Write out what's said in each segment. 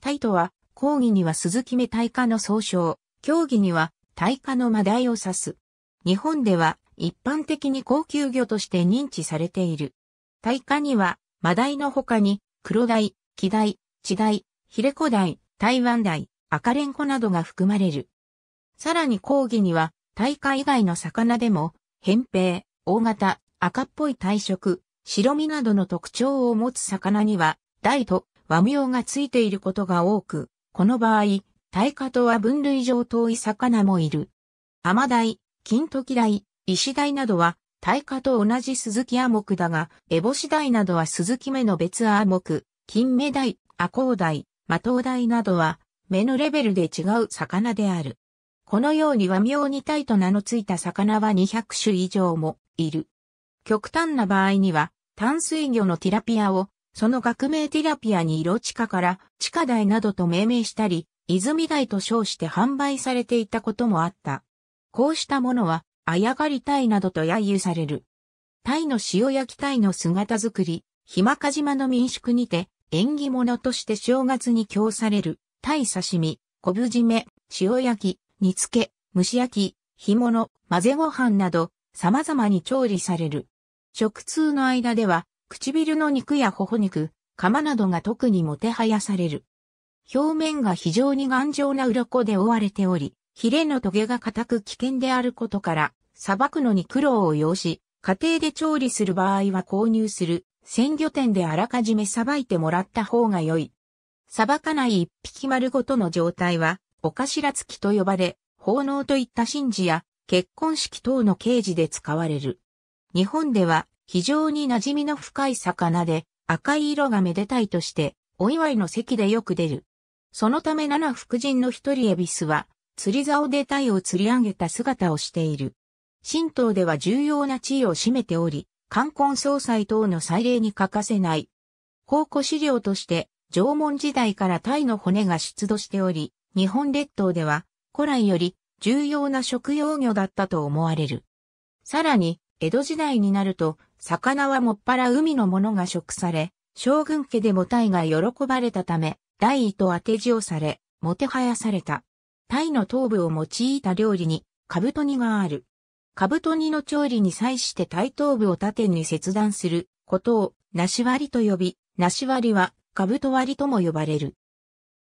タイとは、講義には鈴木目タイの総称、競技にはタイのマダイを指す。日本では一般的に高級魚として認知されている。タイには、マダイの他に、黒鯛、木鯛、地鯛、ヒレコダイ、台湾鯛、赤レンコなどが含まれる。さらに講義には、タイ以外の魚でも、扁平、大型、赤っぽい体色、白身などの特徴を持つ魚には、大と和名がついていることが多く、この場合、大化とは分類上遠い魚もいる。アマダイ、金時台、石台などは、大化と同じ鈴木アクだが、エボシダイなどは鈴木目の別ア目、金目台、アコウダイ、マトウダイなどは、目のレベルで違う魚である。このように和名にタイと名のついた魚は200種以上もいる。極端な場合には、淡水魚のティラピアをその学名ティラピアに色地下から地下台などと命名したり、泉台と称して販売されていたこともあった。こうしたものは、あやがり鯛などと揶揄される。鯛の塩焼き鯛の姿作り、ひまか島の民宿にて、縁起物として正月に供される、鯛刺身、昆布締め、塩焼き、煮付け、蒸し焼き、干物、混ぜご飯など、様々に調理される。食通の間では、唇の肉や頬肉、釜などが特にもてはやされる。表面が非常に頑丈な鱗で覆われており、ヒレのトゲが硬く危険であることから、砂漠のに苦労を要し、家庭で調理する場合は購入する、鮮魚店であらかじめさばいてもらった方が良い。さばかない一匹丸ごとの状態は、お頭付きと呼ばれ、奉納といった神事や結婚式等の刑事で使われる。日本では非常に馴染みの深い魚で、赤い色がめでたいとして、お祝いの席でよく出る。そのため七福神の一人エビスは、釣り竿で鯛を釣り上げた姿をしている。神道では重要な地位を占めており、冠婚葬祭等の祭礼に欠かせない。考古資料として、縄文時代から鯛の骨が出土しており、日本列島では古来より重要な食用魚だったと思われる。さらに、江戸時代になると、魚はもっぱら海のものが食され、将軍家でもタイが喜ばれたため、大位と当て字をされ、もてはやされた。タイの頭部を用いた料理に、カブトニがある。カブトニの調理に際してタイ頭部を縦に切断することを、なし割りと呼び、なし割りは、カブト割りとも呼ばれる。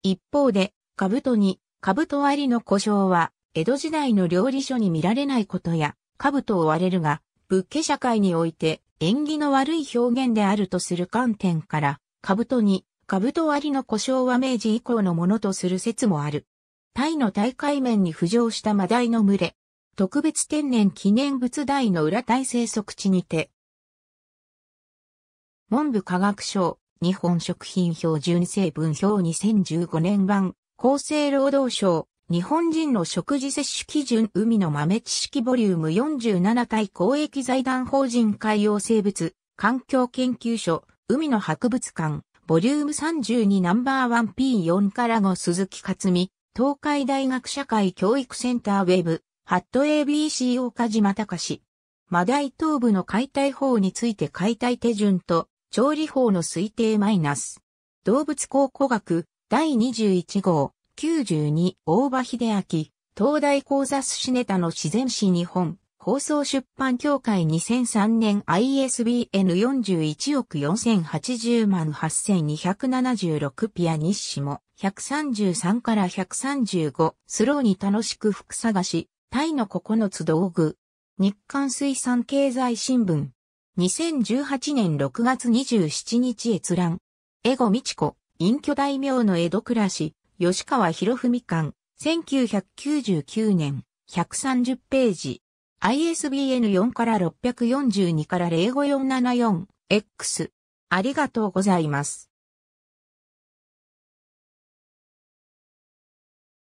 一方で、カブトニ、カブト割りの故障は、江戸時代の料理書に見られないことや、カブトを割れるが、仏家社会において縁起の悪い表現であるとする観点から、兜に、兜ありの故障は明治以降のものとする説もある。タイの大海面に浮上したマダイの群れ、特別天然記念物大の裏大生息地にて、文部科学省、日本食品表純正文表2015年版、厚生労働省、日本人の食事摂取基準海の豆知識ボリューム47対公益財団法人海洋生物環境研究所海の博物館ボリューム32ナンバーワン p 4から5鈴木克美東海大学社会教育センターウェブハット ABC 岡島隆マダイ頭部の解体法について解体手順と調理法の推定マイナス動物考古学第21号92大場秀明、東大講座寿司ネタの自然史日本、放送出版協会2003年 ISBN41 億4080万8276ピアニッシモ133から135スローに楽しく服探しタイの9つ道具日刊水産経済新聞2018年6月27日閲覧エゴ美智子隠居大名の江戸暮らし吉川博文館、1999年、130ページ。ISBN 4から642から05474 X。ありがとうございます。